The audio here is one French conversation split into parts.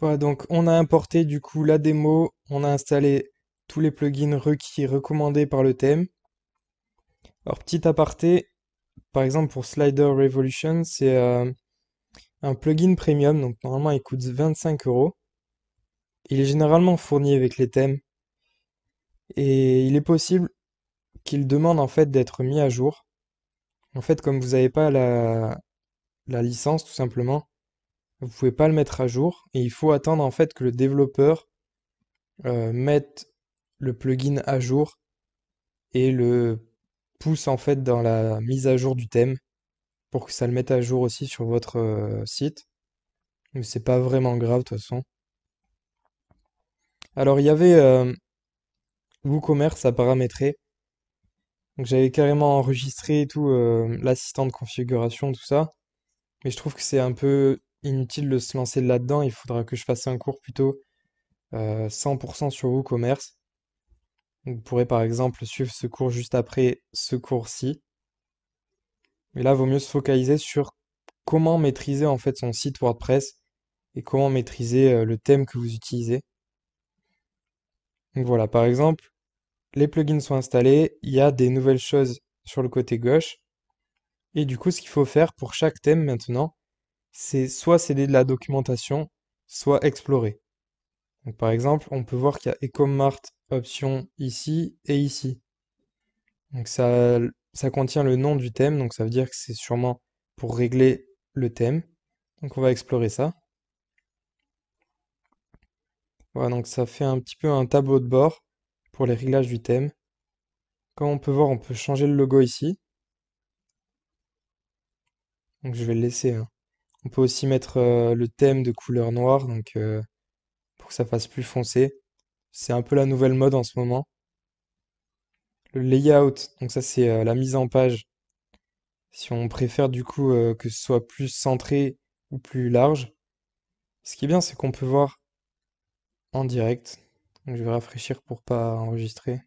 donc on a importé du coup la démo, on a installé tous les plugins requis recommandés par le thème. Alors petit aparté, par exemple pour Slider Revolution, c'est euh, un plugin premium, donc normalement il coûte 25 euros. Il est généralement fourni avec les thèmes et il est possible qu'il demande en fait d'être mis à jour. En fait, comme vous n'avez pas la licence tout simplement, vous pouvez pas le mettre à jour et il faut attendre en fait que le développeur euh, mette le plugin à jour et le pousse en fait dans la mise à jour du thème pour que ça le mette à jour aussi sur votre euh, site. Mais c'est pas vraiment grave de toute façon. Alors il y avait euh, WooCommerce à paramétrer. Donc j'avais carrément enregistré tout euh, l'assistant de configuration, tout ça. Mais je trouve que c'est un peu inutile de se lancer là-dedans. Il faudra que je fasse un cours plutôt 100% euh, sur WooCommerce. Vous pourrez par exemple suivre ce cours juste après ce cours-ci. Mais là, il vaut mieux se focaliser sur comment maîtriser en fait son site WordPress et comment maîtriser euh, le thème que vous utilisez. Donc voilà, par exemple, les plugins sont installés, il y a des nouvelles choses sur le côté gauche. Et du coup, ce qu'il faut faire pour chaque thème maintenant, c'est soit c'est de la documentation, soit explorer. Donc, par exemple, on peut voir qu'il y a Ecomart option ici et ici. Donc ça, contient le nom du thème, donc ça veut dire que c'est sûrement pour régler le thème. Donc on va explorer ça. Voilà, donc ça fait un petit peu un tableau de bord pour les réglages du thème. Comme on peut voir, on peut changer le logo ici. Donc je vais le laisser hein. On peut aussi mettre euh, le thème de couleur noire, donc euh, pour que ça fasse plus foncé. C'est un peu la nouvelle mode en ce moment. Le layout, donc ça c'est euh, la mise en page. Si on préfère du coup que ce soit plus centré ou plus large. Ce qui est bien, c'est qu'on peut voir en direct. Donc, je vais rafraîchir pour pas enregistrer.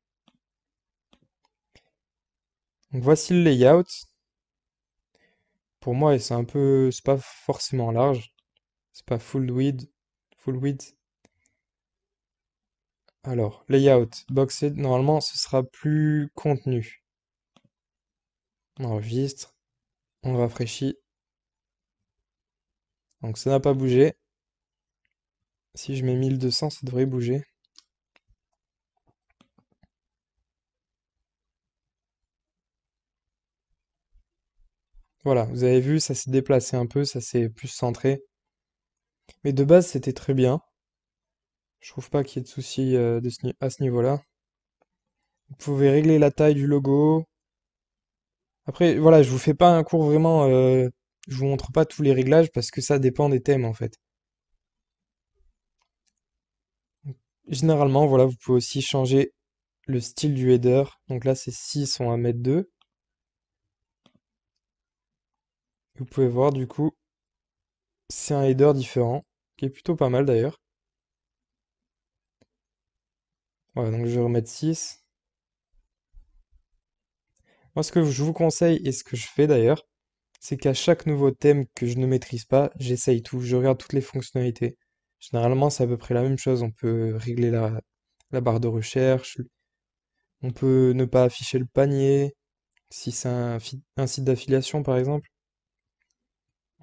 voici le layout pour moi, c'est un peu, c'est pas forcément large. C'est pas full width, full width. Alors, layout, boxed, normalement, ce sera plus contenu. On enregistre, on rafraîchit. Donc ça n'a pas bougé. Si je mets 1200, ça devrait bouger. Voilà, vous avez vu, ça s'est déplacé un peu, ça s'est plus centré. Mais de base, c'était très bien. Je trouve pas qu'il y ait de soucis euh, à ce niveau-là. Vous pouvez régler la taille du logo. Après, voilà, je vous fais pas un cours vraiment... Euh, je vous montre pas tous les réglages parce que ça dépend des thèmes, en fait. Généralement, voilà, vous pouvez aussi changer le style du header. Donc là, c'est 6, sont à mettre 2. Vous pouvez voir du coup, c'est un header différent, qui est plutôt pas mal d'ailleurs. Voilà, donc je vais remettre 6. Moi, ce que je vous conseille et ce que je fais d'ailleurs, c'est qu'à chaque nouveau thème que je ne maîtrise pas, j'essaye tout, je regarde toutes les fonctionnalités. Généralement, c'est à peu près la même chose. On peut régler la, barre de recherche, on peut ne pas afficher le panier, si c'est un, site d'affiliation par exemple.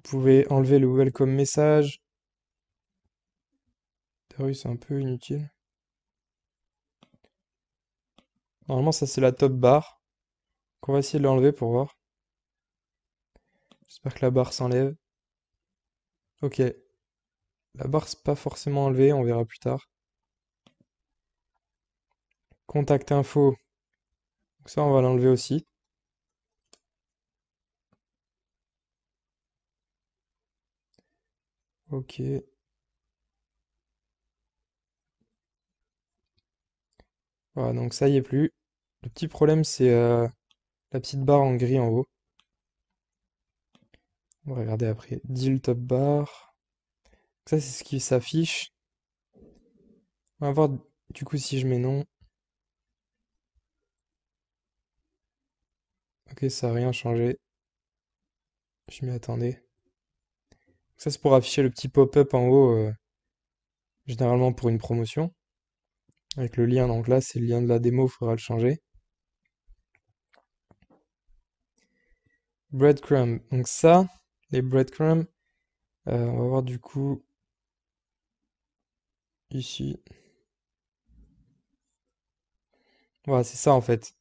Vous pouvez enlever le welcome message. Darius, c'est un peu inutile. Normalement, ça c'est la top bar. on va essayer de l'enlever pour voir. J'espère que la barre s'enlève. Ok. La barre c'est pas forcément enlevée, on verra plus tard. Contact info. Donc ça, on va l'enlever aussi. Ok. Voilà, ah, donc ça y est plus. Le petit problème, c'est euh, la petite barre en gris en haut. On va regarder après. Deal top bar. Ça, c'est ce qui s'affiche. On va voir du coup si je mets non. Ok, ça n'a rien changé. Je m'y attendais. Ça, c'est pour afficher le petit pop-up en haut, euh, généralement pour une promotion. Avec le lien, donc là, c'est le lien de la démo, il faudra le changer. Breadcrumb. Donc ça, les breadcrumbs, euh, on va voir du coup ici. Voilà, c'est ça en fait.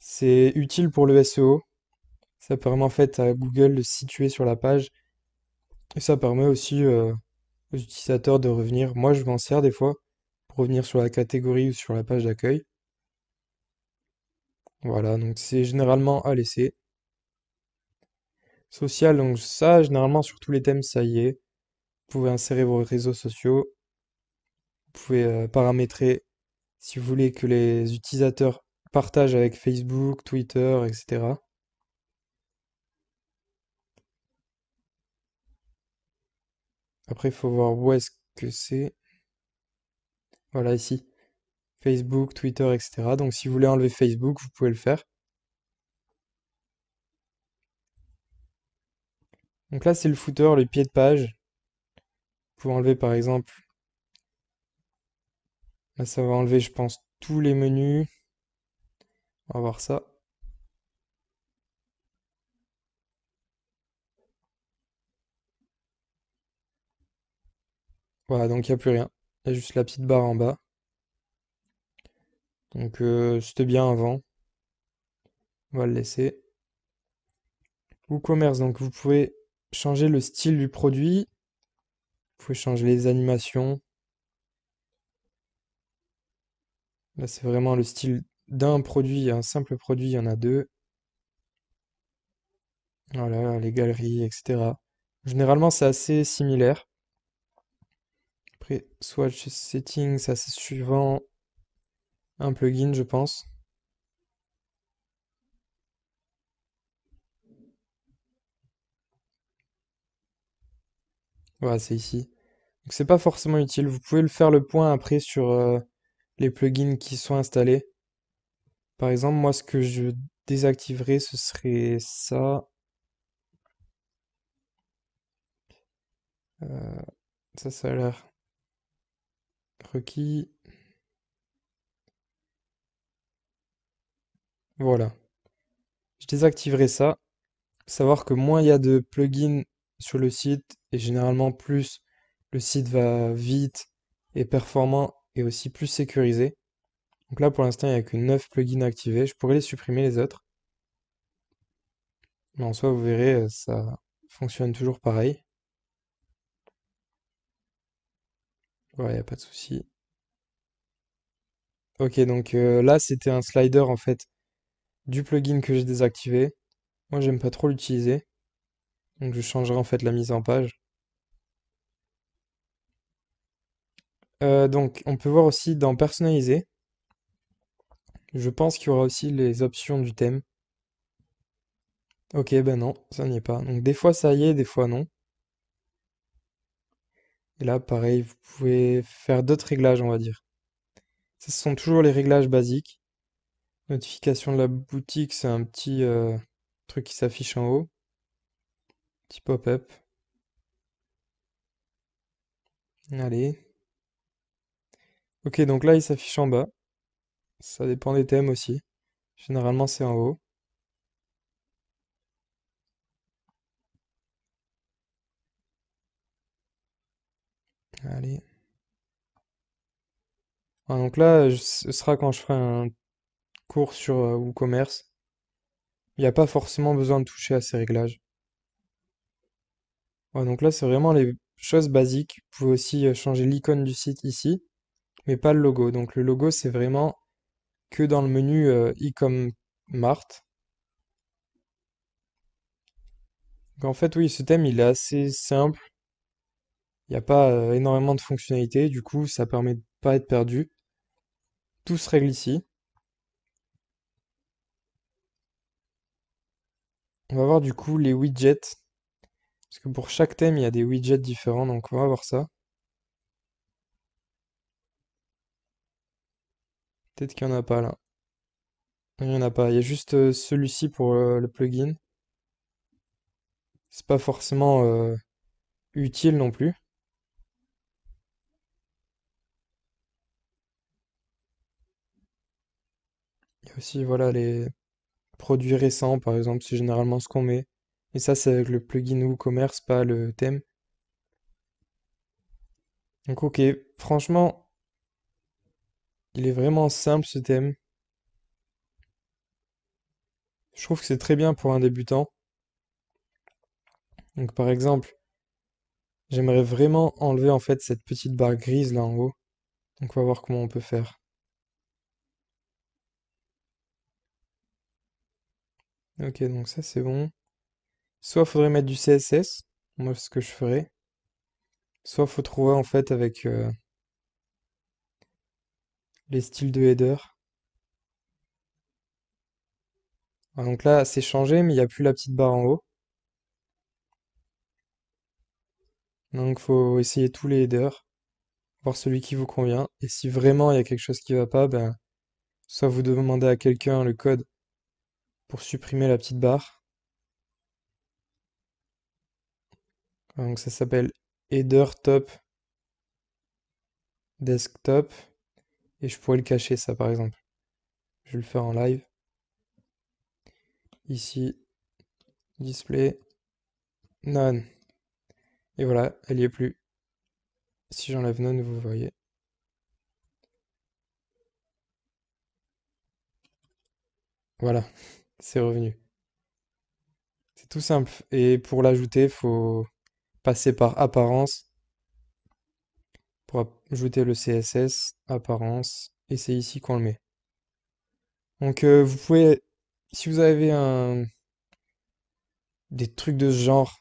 C'est utile pour le SEO. Ça permet en fait à Google de situer sur la page et ça permet aussi euh, aux utilisateurs de revenir. Moi, je m'en sers des fois pour revenir sur la catégorie ou sur la page d'accueil. Voilà, donc c'est généralement à laisser. Social, donc ça, généralement sur tous les thèmes, ça y est. Vous pouvez insérer vos réseaux sociaux. Vous pouvez euh, paramétrer si vous voulez que les utilisateurs partagent avec Facebook, Twitter, etc. Après, il faut voir où est-ce que c'est. Voilà, ici. Facebook, Twitter, etc. Donc si vous voulez enlever Facebook, vous pouvez le faire. Donc là, c'est le footer, le pied de page. Pour enlever, par exemple... Là, ça va enlever, je pense, tous les menus. On va voir ça. Voilà, donc il n'y a plus rien. Il y a juste la petite barre en bas. Donc euh, c'était bien avant. On va le laisser. WooCommerce, donc vous pouvez changer le style du produit. Vous pouvez changer les animations. Là, c'est vraiment le style d'un produit, un simple produit, il y en a deux. Voilà, les galeries, etc. Généralement, c'est assez similaire. Swatch settings ça c'est suivant un plugin, je pense. Voilà, c'est ici. Donc c'est pas forcément utile. Vous pouvez le faire le point après sur euh, les plugins qui sont installés. Par exemple, moi ce que je désactiverai ce serait ça. Euh, ça, ça a l'air requis. Voilà. Je désactiverai ça. Savoir que moins il y a de plugins sur le site, et généralement plus le site va vite et performant, et aussi plus sécurisé. Donc là, pour l'instant, il n'y a que 9 plugins activés. Je pourrais les supprimer les autres. Mais en soi, vous verrez, euh, ça fonctionne toujours pareil. Ouais, n'y a pas de souci. OK, donc euh, là, c'était un slider, en fait, du plugin que j'ai désactivé. Moi, j'aime pas trop l'utiliser, donc je changerai, en fait, la mise en page. Euh, donc on peut voir aussi dans personnaliser je pense qu'il y aura aussi les options du thème. OK, ben non, ça n'y est pas. Donc des fois ça y est, des fois non. Et là, pareil, vous pouvez faire d'autres réglages, on va dire. ce sont toujours les réglages basiques. Notification de la boutique, c'est un petit euh, truc qui s'affiche en haut. Petit pop-up. Allez. Ok, donc là, il s'affiche en bas. Ça dépend des thèmes aussi. Généralement, c'est en haut. Allez. donc là, ce sera quand je ferai un cours sur euh, WooCommerce. Il n'y a pas forcément besoin de toucher à ces réglages. donc là, c'est vraiment les choses basiques. Vous pouvez aussi euh, changer l'icône du site ici, mais pas le logo. Donc le logo, c'est vraiment que dans le menu e Mart. en fait, oui, ce thème, il est assez simple. Il n'y a pas euh, énormément de fonctionnalités, du coup ça permet de pas être perdu. Tout se règle ici. On va voir du coup les widgets. Parce que pour chaque thème, il y a des widgets différents, donc on va voir ça. Peut-être qu'il n'y en a pas là. Il n'y en a pas. Il y a juste euh, celui-ci pour euh, le plugin. C'est pas forcément utile non plus. aussi voilà les produits récents, par exemple, c'est généralement ce qu'on met. Et ça, c'est avec le plugin WooCommerce, pas le thème. Donc ok, franchement, il est vraiment simple ce thème. Je trouve que c'est très bien pour un débutant. Donc par exemple, j'aimerais vraiment enlever en fait cette petite barre grise là en haut. Donc on va voir comment on peut faire. Ok, donc ça c'est bon. Soit faudrait mettre du CSS, moi ce que je ferais. Soit faut trouver en fait avec euh, les styles de header. Ah, donc là c'est changé mais il n'y a plus la petite barre en haut. Donc faut essayer tous les headers, voir celui qui vous convient. Et si vraiment il y a quelque chose qui ne va pas, ben, soit vous demandez à quelqu'un le code pour supprimer la petite barre. Donc ça s'appelle header top desktop et je pourrais le cacher ça par exemple. Je vais le faire en live. Ici, display none. Et voilà, elle y est plus. Si j'enlève none, vous voyez. Voilà. C'est revenu. C'est tout simple. Et pour l'ajouter, faut passer par apparence. Pour ajouter le CSS, apparence, et c'est ici qu'on le met. Donc euh, vous pouvez, si vous avez un, des trucs de ce genre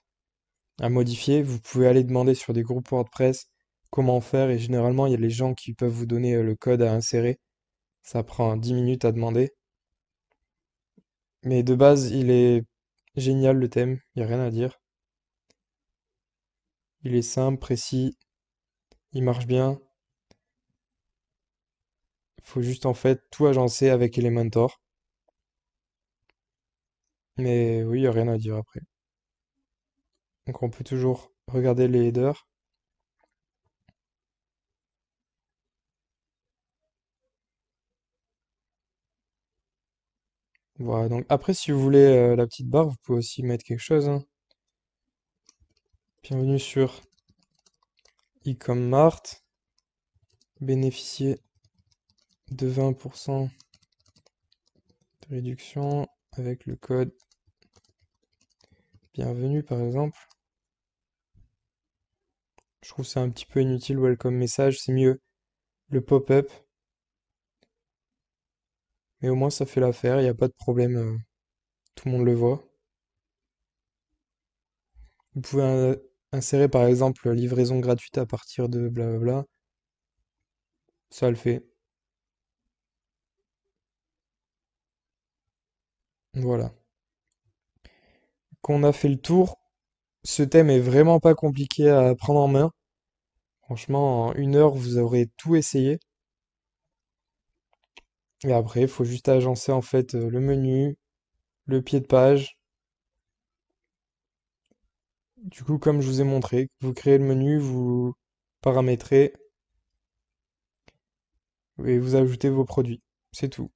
à modifier, vous pouvez aller demander sur des groupes WordPress comment faire. Et généralement, il y a les gens qui peuvent vous donner euh, le code à insérer. Ça prend 10 minutes à demander. Mais de base, il est génial le thème, il n'y a rien à dire. Il est simple, précis, il marche bien. Faut juste en fait tout agencer avec Elementor. Mais oui, il n'y a rien à dire après. Donc on peut toujours regarder les headers. Voilà, donc après, si vous voulez euh, la petite barre, vous pouvez aussi mettre quelque chose. Hein. Bienvenue sur Mart. Bénéficier de 20% de réduction avec le code bienvenue par exemple. Je trouve ça un petit peu inutile, welcome message, c'est mieux le pop-up mais au moins, ça fait l'affaire, il n'y a pas de problème. Euh, tout le monde le voit. Vous pouvez insérer par exemple livraison gratuite à partir de blablabla. Ça le fait. Voilà. Qu'on a fait le tour. Ce thème est vraiment pas compliqué à prendre en main. Franchement, en une heure, vous aurez tout essayé. Et après, il faut juste agencer en fait euh, le menu, le pied de page. Du coup, comme je vous ai montré, vous créez le menu, vous paramétrez et vous ajoutez vos produits. C'est tout.